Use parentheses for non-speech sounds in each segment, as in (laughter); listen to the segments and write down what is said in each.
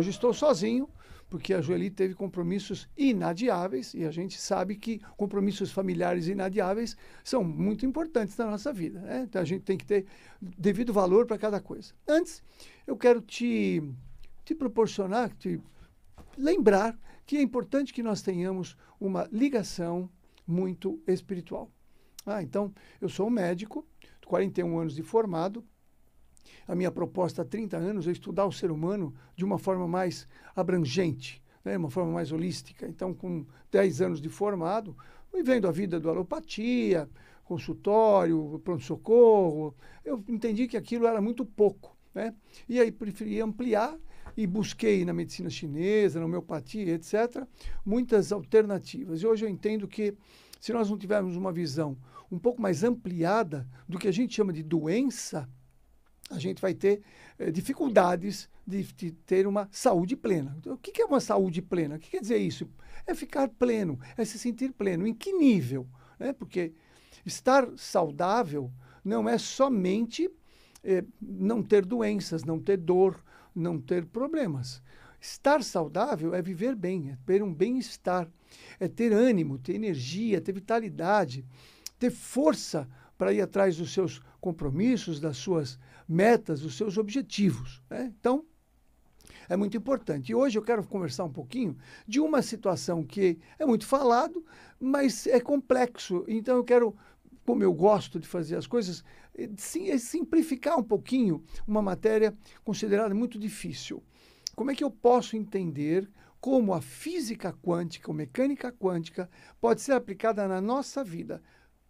Hoje estou sozinho, porque a Joeli teve compromissos inadiáveis e a gente sabe que compromissos familiares inadiáveis são muito importantes na nossa vida. Né? Então a gente tem que ter devido valor para cada coisa. Antes, eu quero te, te proporcionar, te lembrar que é importante que nós tenhamos uma ligação muito espiritual. Ah, então, eu sou um médico, 41 anos de formado, a minha proposta há 30 anos é estudar o ser humano de uma forma mais abrangente, né, uma forma mais holística. Então, com 10 anos de formado, vendo a vida do alopatia, consultório, pronto-socorro, eu entendi que aquilo era muito pouco. Né? E aí preferi ampliar e busquei na medicina chinesa, na homeopatia, etc., muitas alternativas. E hoje eu entendo que se nós não tivermos uma visão um pouco mais ampliada do que a gente chama de doença, a gente vai ter eh, dificuldades de, de, ter uma saúde plena. Então, o que é uma saúde plena? O que quer dizer isso? É ficar pleno, é se sentir pleno. Em que nível? Né? Porque estar saudável não é somente eh, não ter doenças, não ter dor, não ter problemas. Estar saudável é viver bem, é ter um bem-estar, é ter ânimo, ter energia, ter vitalidade, ter força para ir atrás dos seus compromissos, das suas metas, os seus objetivos. Né? Então, é muito importante. E hoje eu quero conversar um pouquinho de uma situação que é muito falado, mas é complexo. Então eu quero, como eu gosto de fazer as coisas, eh, eh, simplificar um pouquinho uma matéria considerada muito difícil. Como é que eu posso entender como a física quântica, ou mecânica quântica, pode ser aplicada na nossa vida,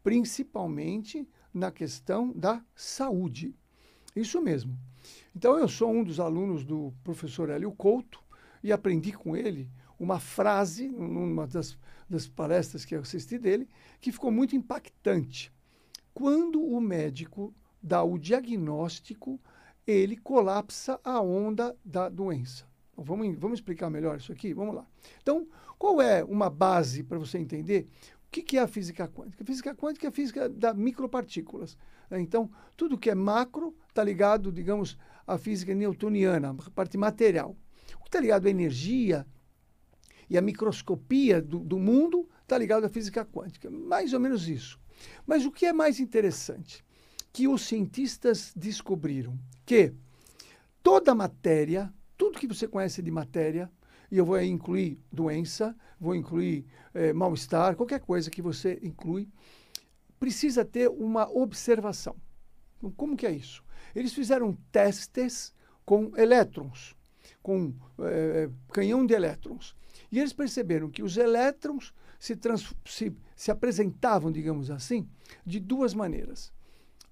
principalmente na questão da saúde? Isso mesmo. Então, eu sou um dos alunos do professor Hélio Couto e aprendi com ele uma frase, numa das, das palestras que eu assisti dele, que ficou muito impactante. Quando o médico dá o diagnóstico, ele colapsa a onda da doença. Vamos, vamos explicar melhor isso aqui? Vamos lá. Então, qual é uma base para você entender o que, que é a física quântica? A física quântica é a física da micropartículas. Né? Então, tudo que é macro está ligado, digamos, à física newtoniana, a parte material. O que está ligado à energia e à microscopia do, do mundo está ligado à física quântica. Mais ou menos isso. Mas o que é mais interessante? Que os cientistas descobriram que toda matéria, tudo que você conhece de matéria, e eu vou eh, incluir doença, vou incluir eh, mal-estar, qualquer coisa que você inclui, precisa ter uma observação. Então, como que é isso? Eles fizeram testes com elétrons, com eh, canhão de elétrons. E eles perceberam que os elétrons se, trans, se, se apresentavam, digamos assim, de duas maneiras.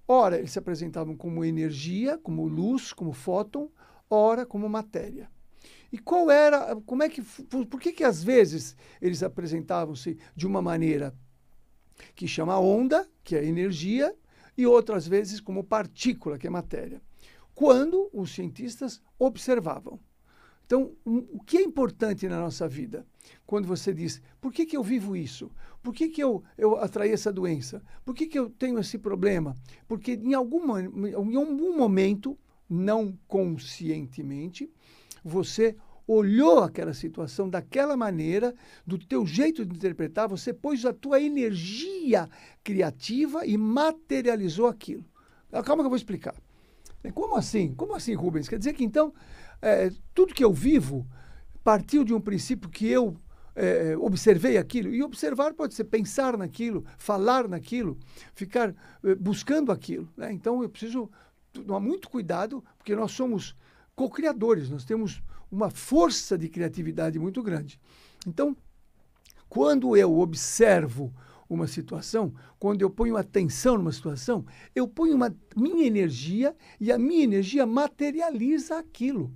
Ora, eles se apresentavam como energia, como luz, como fóton, ora, como matéria. E qual era, como é que, por, por que que às vezes eles apresentavam-se de uma maneira que chama onda, que é energia, e outras vezes como partícula, que é matéria? Quando os cientistas observavam. Então, o que é importante na nossa vida? Quando você diz, por que, que eu vivo isso? Por que, que eu, eu atraí essa doença? Por que, que eu tenho esse problema? Porque em, alguma, em algum momento, não conscientemente, você olhou aquela situação daquela maneira, do teu jeito de interpretar, você pôs a tua energia criativa e materializou aquilo. Ah, calma que eu vou explicar. É, como assim? Como assim, Rubens? Quer dizer que então é, tudo que eu vivo partiu de um princípio que eu é, observei aquilo. E observar pode ser pensar naquilo, falar naquilo, ficar é, buscando aquilo. Né? Então eu preciso tomar muito cuidado, porque nós somos co-criadores, nós temos uma força de criatividade muito grande. Então, quando eu observo uma situação, quando eu ponho atenção numa situação, eu ponho uma minha energia e a minha energia materializa aquilo.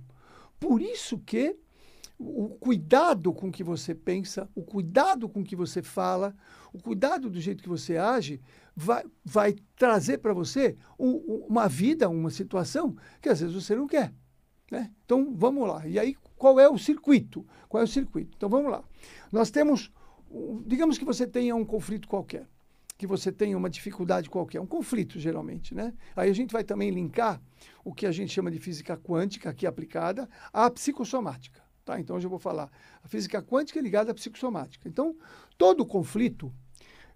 Por isso que o cuidado com que você pensa, o cuidado com que você fala, o cuidado do jeito que você age, vai, vai trazer para você uma vida, uma situação que às vezes você não quer. Né? Então, vamos lá. E aí, qual é o circuito? Qual é o circuito? Então, vamos lá. Nós temos, digamos que você tenha um conflito qualquer, que você tenha uma dificuldade qualquer, um conflito, geralmente, né? Aí a gente vai também linkar o que a gente chama de física quântica, aqui aplicada, à psicossomática. Tá? Então, hoje eu vou falar. A física quântica ligada à psicossomática. Então, todo conflito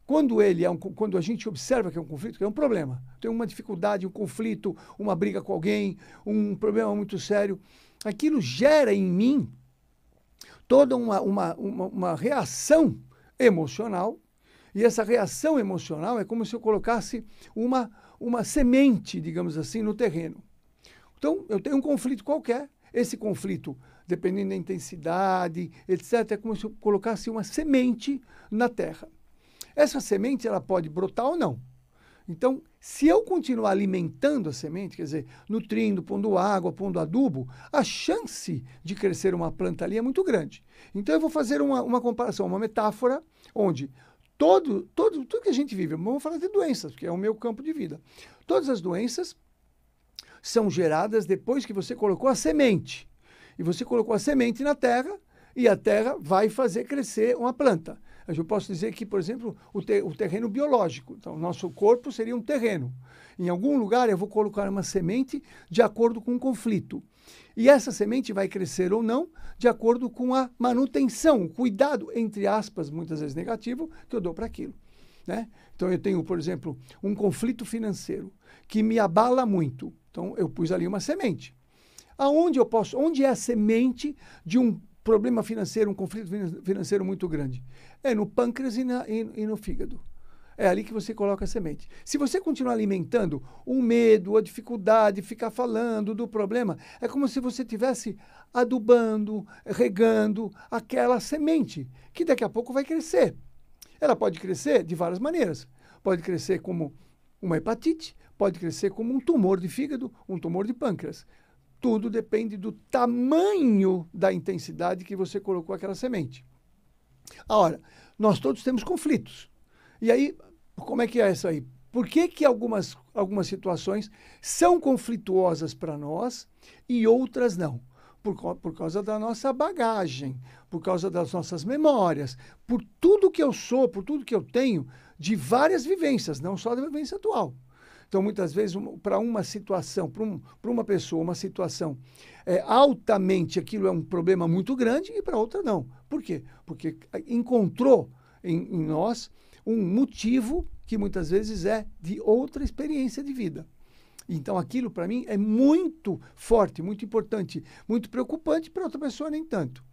quando, ele é um, quando a gente observa que é um conflito, que é um problema, tem uma dificuldade, um conflito, uma briga com alguém, um problema muito sério, aquilo gera em mim toda uma, uma, uma, uma reação emocional. E essa reação emocional é como se eu colocasse uma, uma semente, digamos assim, no terreno. Então, eu tenho um conflito qualquer. Esse conflito, dependendo da intensidade, etc., é como se eu colocasse uma semente na terra. Essa semente ela pode brotar ou não. Então, se eu continuar alimentando a semente, quer dizer, nutrindo, pondo água, pondo adubo, a chance de crescer uma planta ali é muito grande. Então, eu vou fazer uma, uma comparação, uma metáfora, onde todo, todo, tudo que a gente vive, vamos falar de doenças, que é o meu campo de vida. Todas as doenças são geradas depois que você colocou a semente. E você colocou a semente na terra, e a terra vai fazer crescer uma planta. Eu posso dizer que, por exemplo, o, te, o terreno biológico. Então, o nosso corpo seria um terreno. Em algum lugar eu vou colocar uma semente de acordo com o um conflito. E essa semente vai crescer ou não de acordo com a manutenção, o cuidado, entre aspas, muitas vezes negativo, que eu dou para aquilo. Né? Então, eu tenho, por exemplo, um conflito financeiro que me abala muito. Então, eu pus ali uma semente. Aonde eu posso, onde é a semente de um problema financeiro, um conflito financeiro muito grande? É no pâncreas e, na, e, e no fígado. É ali que você coloca a semente. Se você continuar alimentando o medo, a dificuldade, ficar falando do problema, é como se você tivesse adubando, regando aquela semente, que daqui a pouco vai crescer. Ela pode crescer de várias maneiras. Pode crescer como uma hepatite, pode crescer como um tumor de fígado, um tumor de pâncreas. Tudo depende do tamanho da intensidade que você colocou aquela semente. Agora, nós todos temos conflitos. E aí, como é que é isso aí? Por que, que algumas, algumas situações são conflituosas para nós e outras não? Por, por, causa da nossa bagagem, por causa das nossas memórias, por tudo que eu sou, por tudo que eu tenho, de várias vivências, não só da vivência atual. Então, muitas vezes, um, para uma situação, para um, uma pessoa, uma situação é, altamente aquilo é um problema muito grande e para outra não. Por quê? Porque é, encontrou em, em nós um motivo que muitas vezes é de outra experiência de vida. Então, aquilo para mim é muito forte, muito importante, muito preocupante, para outra pessoa nem tanto.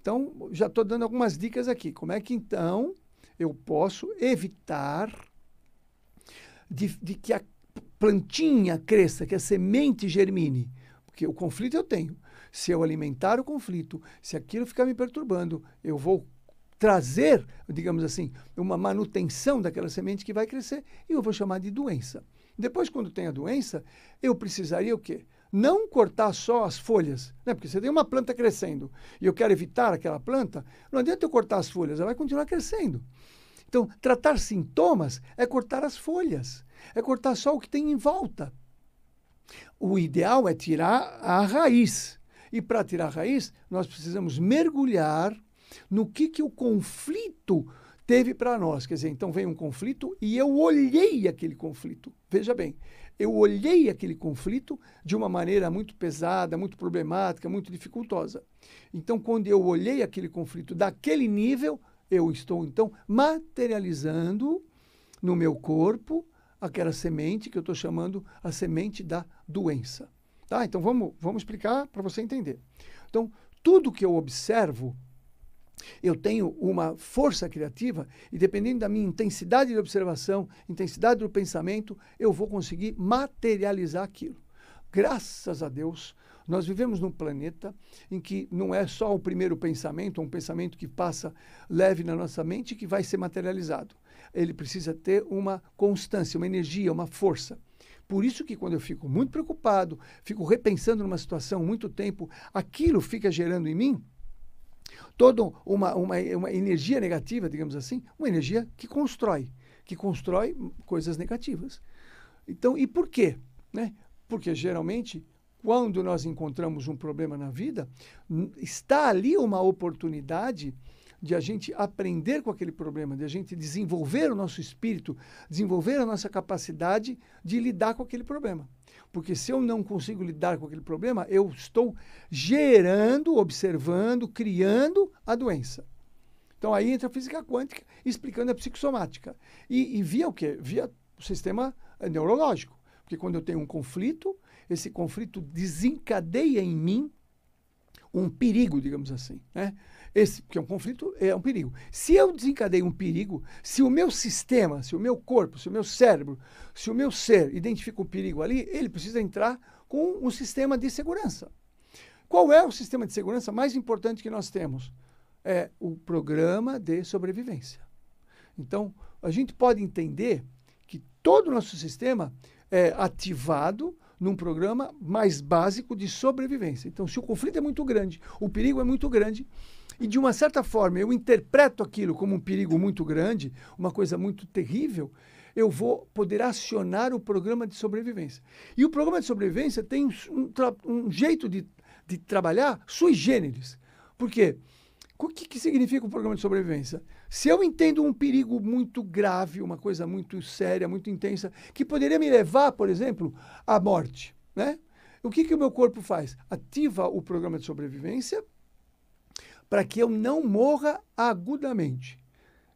Então, já estou dando algumas dicas aqui. Como é que então eu posso evitar de, de que a plantinha cresça, que a semente germine. Porque o conflito eu tenho. Se eu alimentar o conflito, se aquilo ficar me perturbando, eu vou trazer, digamos assim, uma manutenção daquela semente que vai crescer e eu vou chamar de doença. Depois, quando tem a doença, eu precisaria o quê? Não cortar só as folhas, né? porque você tem uma planta crescendo e eu quero evitar aquela planta, não adianta eu cortar as folhas, ela vai continuar crescendo. Então, tratar sintomas é cortar as folhas é cortar só o que tem em volta. O ideal é tirar a raiz. E para tirar a raiz, nós precisamos mergulhar no que, que o conflito teve para nós. Quer dizer, então vem um conflito e eu olhei aquele conflito. Veja bem, eu olhei aquele conflito de uma maneira muito pesada, muito problemática, muito dificultosa. Então, quando eu olhei aquele conflito daquele nível, eu estou então materializando no meu corpo aquela semente que eu estou chamando a semente da doença. Tá? Então vamos, vamos explicar para você entender. Então, tudo que eu observo, eu tenho uma força criativa e dependendo da minha intensidade de observação, intensidade do pensamento, eu vou conseguir materializar aquilo. Graças a Deus, nós vivemos num planeta em que não é só o primeiro pensamento, um pensamento que passa leve na nossa mente que vai ser materializado ele precisa ter uma constância, uma energia, uma força. Por isso que quando eu fico muito preocupado, fico repensando numa situação muito tempo, aquilo fica gerando em mim toda uma, uma, uma energia negativa, digamos assim, uma energia que constrói, que constrói coisas negativas. Então, e por quê? Né? Porque geralmente, quando nós encontramos um problema na vida, está ali uma oportunidade de a gente aprender com aquele problema, de a gente desenvolver o nosso espírito, desenvolver a nossa capacidade de lidar com aquele problema. Porque se eu não consigo lidar com aquele problema, eu estou gerando, observando, criando a doença. Então aí entra a física quântica explicando a psicossomática. E, e via o quê? Via o sistema eh, neurológico. Porque quando eu tenho um conflito, esse conflito desencadeia em mim um perigo, digamos assim. Né? Esse, que é um conflito, é um perigo. Se eu desencadeio um perigo, se o meu sistema, se o meu corpo, se o meu cérebro, se o meu ser identifica um perigo ali, ele precisa entrar com um sistema de segurança. Qual é o sistema de segurança mais importante que nós temos? É o programa de sobrevivência. Então, a gente pode entender que todo o nosso sistema é ativado num programa mais básico de sobrevivência. Então, se o conflito é muito grande, o perigo é muito grande, e de uma certa forma eu interpreto aquilo como um perigo muito grande, uma coisa muito terrível, eu vou poder acionar o programa de sobrevivência. E o programa de sobrevivência tem um, um jeito de, de trabalhar sui generis. Por quê? O que, que significa o programa de sobrevivência? Se eu entendo um perigo muito grave, uma coisa muito séria, muito intensa, que poderia me levar, por exemplo, à morte, né? O que, que o meu corpo faz? Ativa o programa de sobrevivência para que eu não morra agudamente.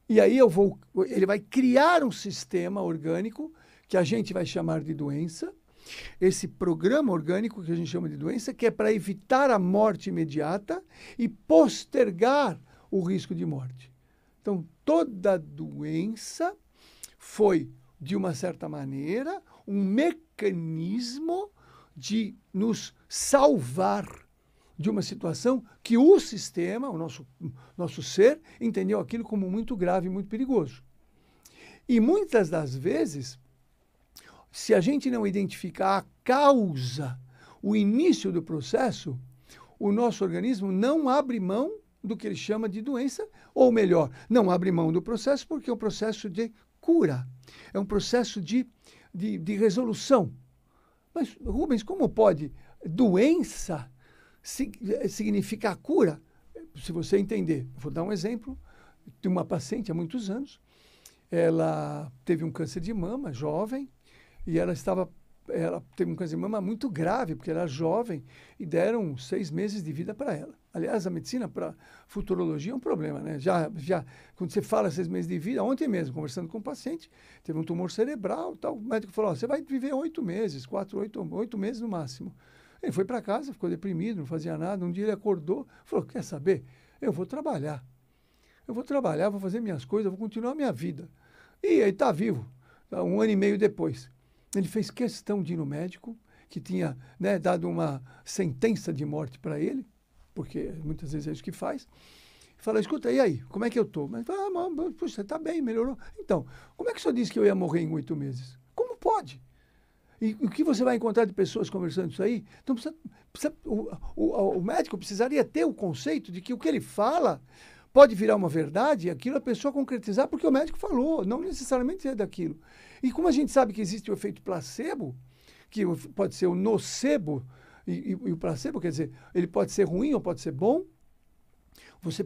E aí eu vou, ele vai criar um sistema orgânico que a gente vai chamar de doença, esse programa orgânico que a gente chama de doença, que é para evitar a morte imediata e postergar o risco de morte. Então, toda doença foi, de uma certa maneira, um mecanismo de nos salvar de uma situação que o sistema, o nosso, nosso ser, entendeu aquilo como muito grave, muito perigoso. E muitas das vezes, se a gente não identificar a causa, o início do processo, o nosso organismo não abre mão do que ele chama de doença, ou melhor, não abre mão do processo, porque é um processo de cura, é um processo de, de, de resolução. Mas, Rubens, como pode doença eh, significa a cura, se você entender. Vou dar um exemplo de uma paciente há muitos anos. Ela teve um câncer de mama, jovem, e ela estava ela teve um câncer de mama muito grave, porque ela era jovem, e deram seis meses de vida para ela. Aliás, a medicina para futurologia é um problema, né? Já, já, quando você fala seis meses de vida, ontem mesmo, conversando com um paciente, teve um tumor cerebral tal, o médico falou, oh, você vai viver oito meses, quatro, oito, oito meses no máximo. Ele foi para casa, ficou deprimido, não fazia nada. Um dia ele acordou, falou: Quer saber? Eu vou trabalhar. Eu vou trabalhar, vou fazer minhas coisas, vou continuar a minha vida. E aí está vivo, tá um ano e meio depois. Ele fez questão de ir no médico, que tinha né, dado uma sentença de morte para ele, porque muitas vezes é isso que faz. Fala, escuta, e aí, como é que eu tô? Mas fala, ah, puxa, está tá bem, melhorou. Então, como é que o senhor disse que eu ia morrer em oito meses? Como pode? E o que você vai encontrar de pessoas conversando isso aí? Então, precisa, precisa, o, o, o, médico precisaria ter o conceito de que o que ele fala pode virar uma verdade, e aquilo a pessoa concretizar porque o médico falou, não necessariamente é daquilo. E como a gente sabe que existe o efeito placebo, que pode ser o nocebo, e, e, e o placebo, quer dizer, ele pode ser ruim ou pode ser bom, você,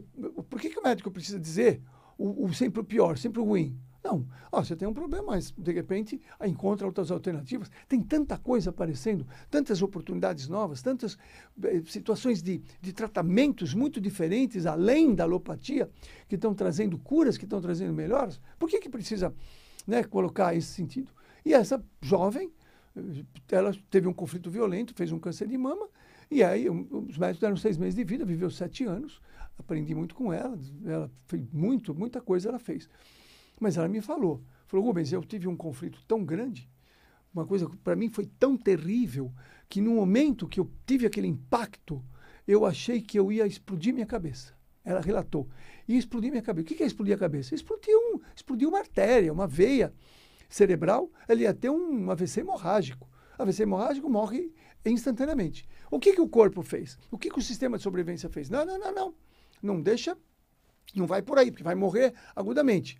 por que, que o médico precisa dizer o, o sempre o pior, sempre o ruim? Não. Ó, você tem um problema, mas de repente encontra outras alternativas. Tem tanta coisa aparecendo, tantas oportunidades novas, tantas eh, situações de, de tratamentos muito diferentes, além da alopatia, que estão trazendo curas, que estão trazendo melhoras. Por que, que precisa né, colocar esse sentido? E essa jovem, eh, ela teve um conflito violento, fez um câncer de mama, e aí os médicos deram seis meses de vida, viveu sete anos, aprendi muito com ela, ela fez muito, muita coisa ela fez. Mas ela me falou, falou, Rubens, eu tive um conflito tão grande, uma coisa que para mim foi tão terrível, que no momento que eu tive aquele impacto, eu achei que eu ia explodir minha cabeça. Ela relatou. E explodir minha cabeça. O que é explodir a cabeça? Explodiu um, explodiu uma artéria, uma veia cerebral. Ela ia ter um AVC hemorrágico. AVC hemorrágico morre instantaneamente. O que, que o corpo fez? O que, que o sistema de sobrevivência fez? Não, não, não, não. Não deixa, não vai por aí, porque vai morrer agudamente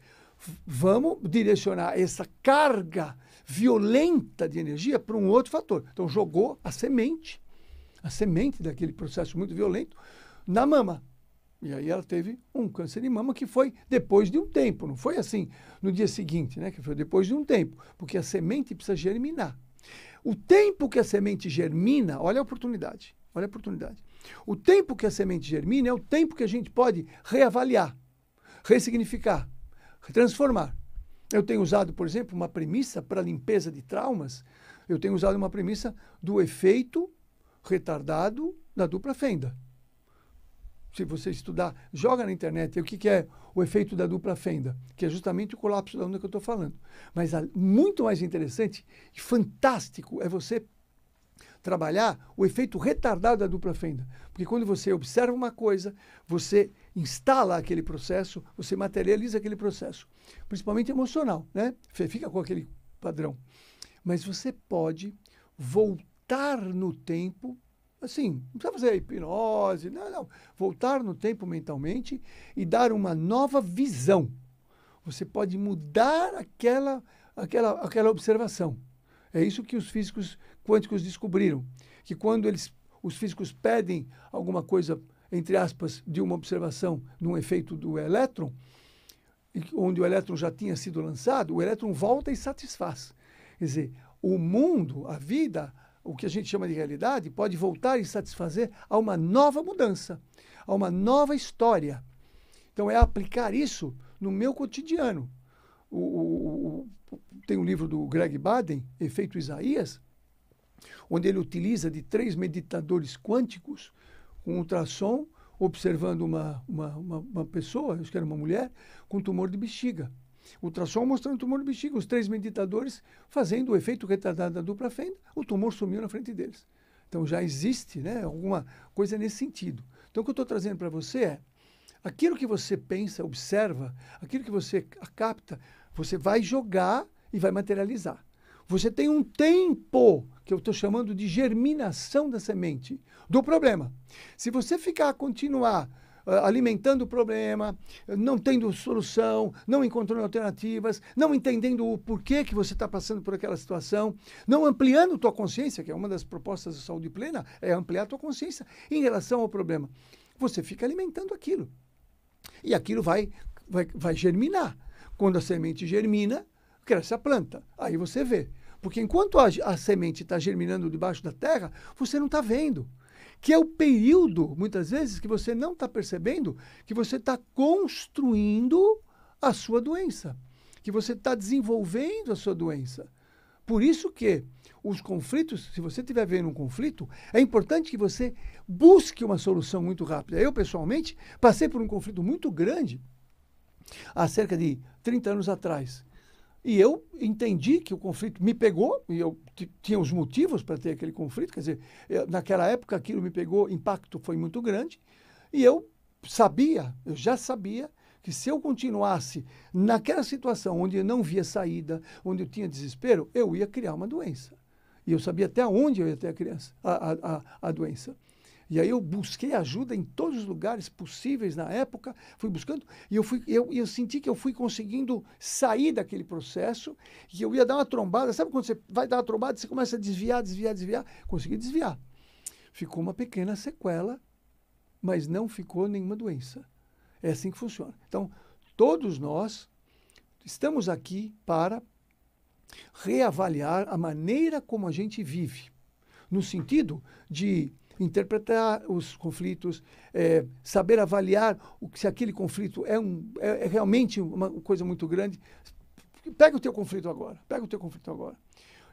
vamos direcionar essa carga violenta de energia para um outro fator. Então, jogou a semente, a semente daquele processo muito violento, na mama. E aí ela teve um câncer de mama que foi depois de um tempo, não foi assim no dia seguinte, né? Que foi depois de um tempo, porque a semente precisa germinar. O tempo que a semente germina, olha a oportunidade, olha a oportunidade. O tempo que a semente germina é o tempo que a gente pode reavaliar, ressignificar, transformar. Eu tenho usado, por exemplo, uma premissa para limpeza de traumas, eu tenho usado uma premissa do efeito retardado da dupla fenda. Se você estudar, joga na internet o que, que é o efeito da dupla fenda, que é justamente o colapso da onda que eu estou falando. Mas a, muito mais interessante e fantástico é você trabalhar o efeito retardado da dupla fenda. Porque quando você observa uma coisa, você instala aquele processo, você materializa aquele processo, principalmente emocional, né? Você fica com aquele padrão. Mas você pode voltar no tempo, assim, não precisa fazer hipnose, não, não. Voltar no tempo mentalmente e dar uma nova visão. Você pode mudar aquela, aquela, aquela observação. É isso que os físicos quânticos descobriram, que quando eles os físicos pedem alguma coisa entre aspas, de uma observação de um efeito do elétron, onde o elétron já tinha sido lançado, o elétron volta e satisfaz. Quer dizer, o mundo, a vida, o que a gente chama de realidade, pode voltar e satisfazer a uma nova mudança, a uma nova história. Então, é aplicar isso no meu cotidiano. O, o, o, tem um livro do Greg Baden, Efeito Isaías, onde ele utiliza de três meditadores quânticos com ultrassom, observando uma, uma, uma, uma pessoa, acho que era uma mulher, com tumor de bexiga. Ultrassom mostrando tumor de bexiga. Os três meditadores fazendo o efeito retardado da dupla fenda, o tumor sumiu na frente deles. Então já existe né, alguma coisa nesse sentido. Então o que eu estou trazendo para você é aquilo que você pensa, observa, aquilo que você capta, você vai jogar e vai materializar. Você tem um tempo que eu estou chamando de germinação da semente, do problema. Se você ficar, continuar ah, alimentando o problema, não tendo solução, não encontrando alternativas, não entendendo o porquê que você está passando por aquela situação, não ampliando tua consciência, que é uma das propostas da saúde plena, é ampliar tua consciência em relação ao problema. Você fica alimentando aquilo. E aquilo vai, vai, vai germinar. Quando a semente germina, cresce a planta. Aí você vê. Porque enquanto a, a semente está germinando debaixo da terra, você não está vendo. Que é o período, muitas vezes, que você não está percebendo que você está construindo a sua doença. Que você está desenvolvendo a sua doença. Por isso que os conflitos, se você estiver vendo um conflito, é importante que você busque uma solução muito rápida. Eu, pessoalmente, passei por um conflito muito grande há cerca de 30 anos atrás. E eu entendi que o conflito me pegou, e eu tinha os motivos para ter aquele conflito, quer dizer, eu, naquela época aquilo me pegou, impacto foi muito grande, e eu sabia, eu já sabia que se eu continuasse naquela situação onde eu não via saída, onde eu tinha desespero, eu ia criar uma doença. E eu sabia até onde eu ia ter a, criança, a, a, a doença. E aí eu busquei ajuda em todos os lugares possíveis na época, fui buscando, e eu, fui, eu, eu senti que eu fui conseguindo sair daquele processo, e eu ia dar uma trombada. Sabe quando você vai dar uma trombada, você começa a desviar, desviar, desviar? Consegui desviar. Ficou uma pequena sequela, mas não ficou nenhuma doença. É assim que funciona. Então, todos nós estamos aqui para reavaliar a maneira como a gente vive, no sentido de interpretar os conflitos, é, saber avaliar o, se aquele conflito é, um, é, é realmente uma coisa muito grande. Pega o teu conflito agora, pega o teu conflito agora.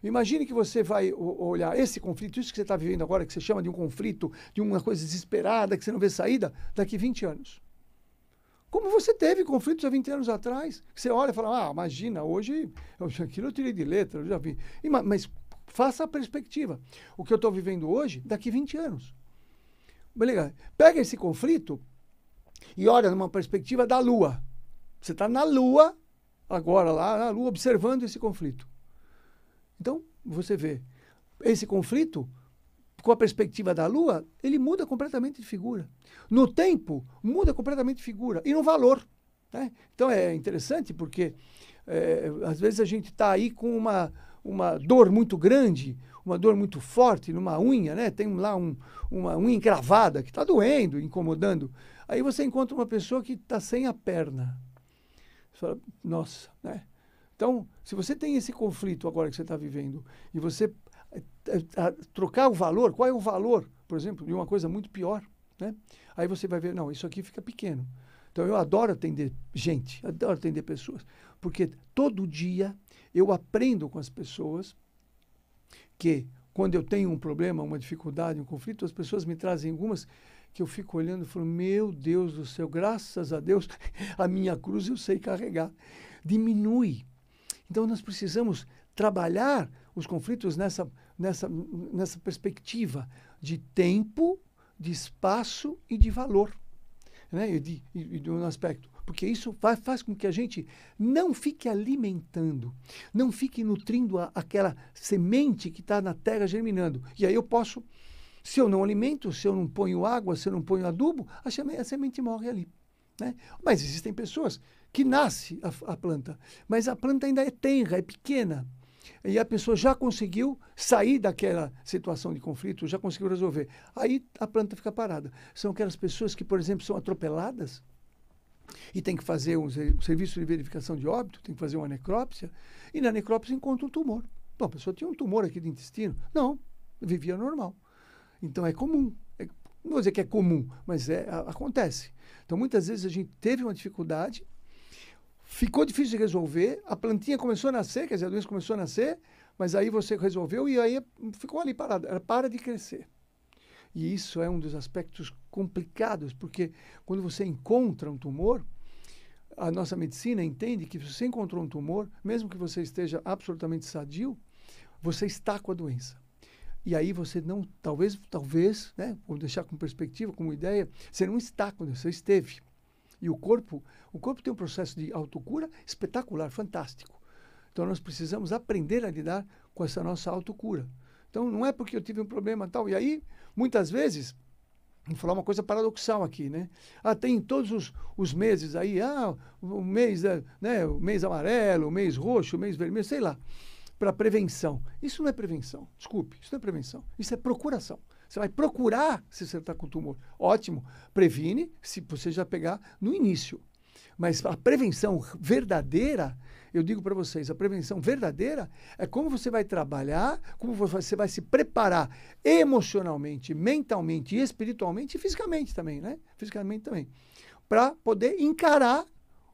Imagine que você vai olhar esse conflito, isso que você está vivendo agora, que você chama de um conflito, de uma coisa desesperada, que você não vê saída, daqui 20 anos. Como você teve conflitos há 20 anos atrás? Você olha e fala, ah, imagina, hoje eu, aquilo eu tirei de letra, eu já vi. mas Faça a perspectiva. O que eu estou vivendo hoje, daqui 20 anos. Legal. Pega esse conflito e olha numa perspectiva da Lua. Você está na Lua, agora lá na Lua, observando esse conflito. Então, você vê, esse conflito, com a perspectiva da Lua, ele muda completamente de figura. No tempo, muda completamente de figura. E no valor. Né? Então, é interessante porque, é, às vezes, a gente está aí com uma uma dor muito grande, uma dor muito forte numa unha, né? Tem lá um, uma unha encravada que está doendo, incomodando. Aí você encontra uma pessoa que está sem a perna. Você fala, nossa, né? Então, se você tem esse conflito agora que você está vivendo e você a, eh, a, eh, eh, trocar o valor, qual é o valor, por exemplo, de uma coisa muito pior, né? Aí você vai ver, não, isso aqui fica pequeno. Então eu adoro atender gente, adoro atender pessoas, porque todo dia eu aprendo com as pessoas que, quando eu tenho um problema, uma dificuldade, um conflito, as pessoas me trazem algumas que eu fico olhando e falo: Meu Deus do céu, graças a Deus, (laughs) a minha cruz eu sei carregar. Diminui. Então, nós precisamos trabalhar os conflitos nessa, nessa, nessa perspectiva de tempo, de espaço e de valor. Né? E, de, e de um aspecto porque isso faz, faz com que a gente não fique alimentando, não fique nutrindo a, aquela semente que está na terra germinando. E aí eu posso, se eu não alimento, se eu não ponho água, se eu não ponho adubo, a, semente, a semente morre ali. Né? Mas existem pessoas que nasce a, a planta, mas a planta ainda é tenra, é pequena, e a pessoa já conseguiu sair daquela situação de conflito, já conseguiu resolver. Aí a planta fica parada. São aquelas pessoas que, por exemplo, são atropeladas e tem que fazer um, um, serviço de verificação de óbito, tem que fazer uma necrópsia, e na necrópsia encontra um tumor. Bom, a pessoa tinha um tumor aqui do intestino. Não, vivia normal. Então é comum. É, não vou dizer que é comum, mas é, a, acontece. Então muitas vezes a gente teve uma dificuldade, ficou difícil de resolver, a plantinha começou a nascer, quer dizer, a doença começou a nascer, mas aí você resolveu e aí ficou ali parada. Ela para de crescer. E isso é um dos aspectos complicados, porque quando você encontra um tumor, a nossa medicina entende que se você encontrou um tumor, mesmo que você esteja absolutamente sadio, você está com a doença. E aí você não, talvez, talvez, né, vou deixar com perspectiva, como ideia, você não está quando você esteve. E o corpo, o corpo tem um processo de autocura espetacular, fantástico. Então nós precisamos aprender a lidar com essa nossa autocura. Então, não é porque eu tive um problema tal. E aí, muitas vezes, vou falar uma coisa paradoxal aqui, né? Ah, tem todos os, os meses aí, ah, o mês, eh, né, o mês amarelo, o mês roxo, o mês vermelho, sei lá, para prevenção. Isso não é prevenção, desculpe, isso não é prevenção, isso é procuração. Você vai procurar se você está com tumor. Ótimo, previne se você já pegar no início. Mas a prevenção verdadeira, eu digo para vocês, a prevenção verdadeira é como você vai trabalhar, como você vai se preparar emocionalmente, mentalmente, espiritualmente e fisicamente também, né? Fisicamente também. Para poder encarar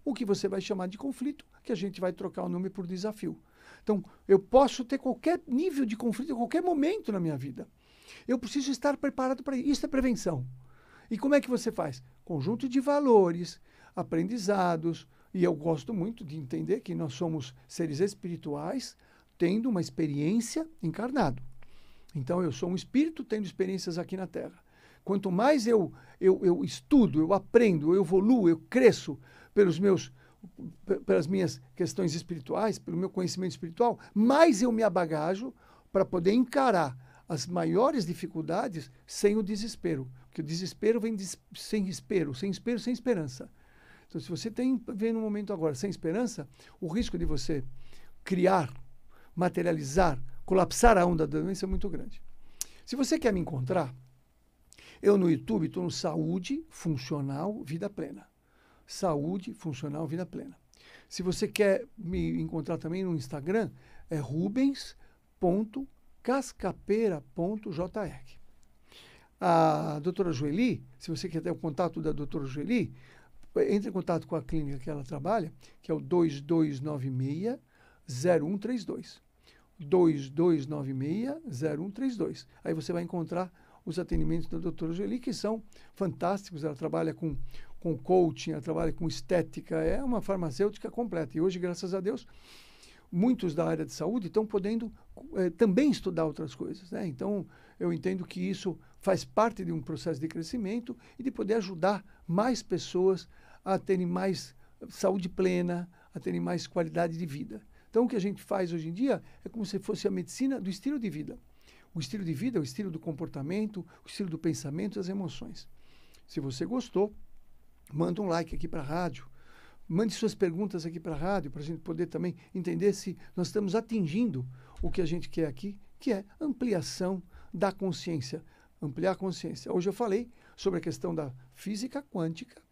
o que você vai chamar de conflito, que a gente vai trocar o nome por desafio. Então, eu posso ter qualquer nível de conflito em qualquer momento na minha vida. Eu preciso estar preparado para isso. Isso é prevenção. E como é que você faz? Conjunto de valores, aprendizados, e eu gosto muito de entender que nós somos seres espirituais tendo uma experiência encarnado. Então eu sou um espírito tendo experiências aqui na Terra. Quanto mais eu, eu, eu estudo, eu aprendo, eu evoluo, eu cresço pelos meus pelas minhas questões espirituais, pelo meu conhecimento espiritual, mais eu me abagajo para poder encarar as maiores dificuldades sem o desespero. Porque o desespero vem sem espero, sem espero, sem esperança. Então, se você tem, vem no momento agora sem esperança, o risco de você criar, materializar, colapsar a onda da doença é muito grande. Se você quer me encontrar, eu no YouTube estou no Saúde Funcional Vida Plena. Saúde Funcional Vida Plena. Se você quer me encontrar também no Instagram, é rubens.cascapeira.jr. A doutora Joeli, se você quer ter o contato da doutora Joeli, entre em contato com a clínica que ela trabalha, que é o 2296 0132. 2296-0132. Aí você vai encontrar os atendimentos da doutora Jolie, que são fantásticos. Ela trabalha com, com coaching, ela trabalha com estética, é uma farmacêutica completa. E hoje, graças a Deus, muitos da área de saúde estão podendo é, também estudar outras coisas. Né? Então, eu entendo que isso faz parte de um processo de crescimento e de poder ajudar mais pessoas a a terem mais saúde plena, a terem mais qualidade de vida. Então, o que a gente faz hoje em dia é como se fosse a medicina do estilo de vida. O estilo de vida é o estilo do comportamento, o estilo do pensamento e as emoções. Se você gostou, manda um like aqui para a rádio. Mande suas perguntas aqui para a rádio, para a gente poder também entender se nós estamos atingindo o que a gente quer aqui, que é ampliação da consciência. Ampliar a consciência. Hoje eu falei sobre a questão da física quântica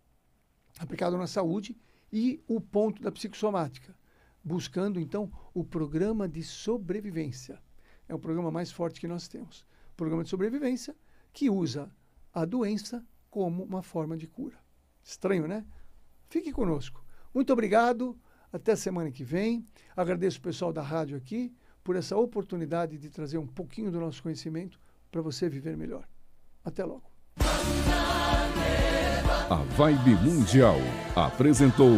aplicado na saúde e o ponto da psicossomática, buscando então o programa de sobrevivência. É o programa mais forte que nós temos. O programa de sobrevivência que usa a doença como uma forma de cura. Estranho, né? Fique conosco. Muito obrigado. Até semana que vem. Agradeço o pessoal da rádio aqui por essa oportunidade de trazer um pouquinho do nosso conhecimento para você viver melhor. Até logo a Vibe Mundial apresentou.